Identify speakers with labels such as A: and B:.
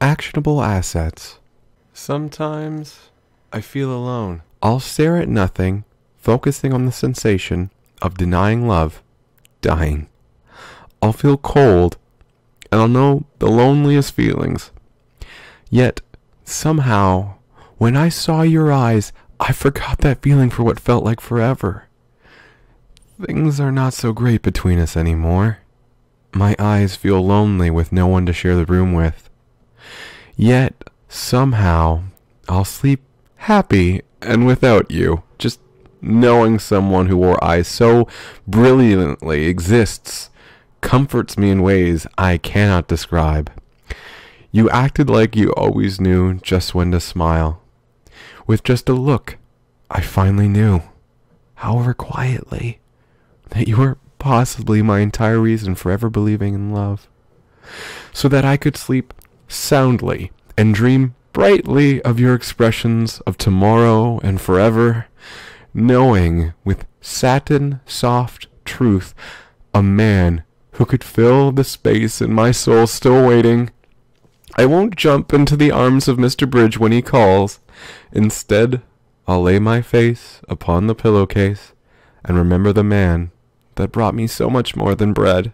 A: Actionable assets.
B: Sometimes I feel alone.
A: I'll stare at nothing, focusing on the sensation of denying love, dying. I'll feel cold, and I'll know the loneliest feelings. Yet, somehow, when I saw your eyes, I forgot that feeling for what felt like forever. Things are not so great between us anymore. My eyes feel lonely with no one to share the room with. Yet, somehow, I'll sleep happy and without you. Just knowing someone who wore eyes so brilliantly exists comforts me in ways I cannot describe. You acted like you always knew just when to smile. With just a look, I finally knew,
C: however quietly,
A: that you were possibly my entire reason for ever believing in love. So that I could sleep soundly and dream brightly of your expressions of tomorrow and forever, knowing with satin soft truth a man who could fill the space in my soul still waiting. I won't jump into the arms of Mr. Bridge when he calls. Instead, I'll lay my face upon the pillowcase and remember the man that brought me so much more than bread.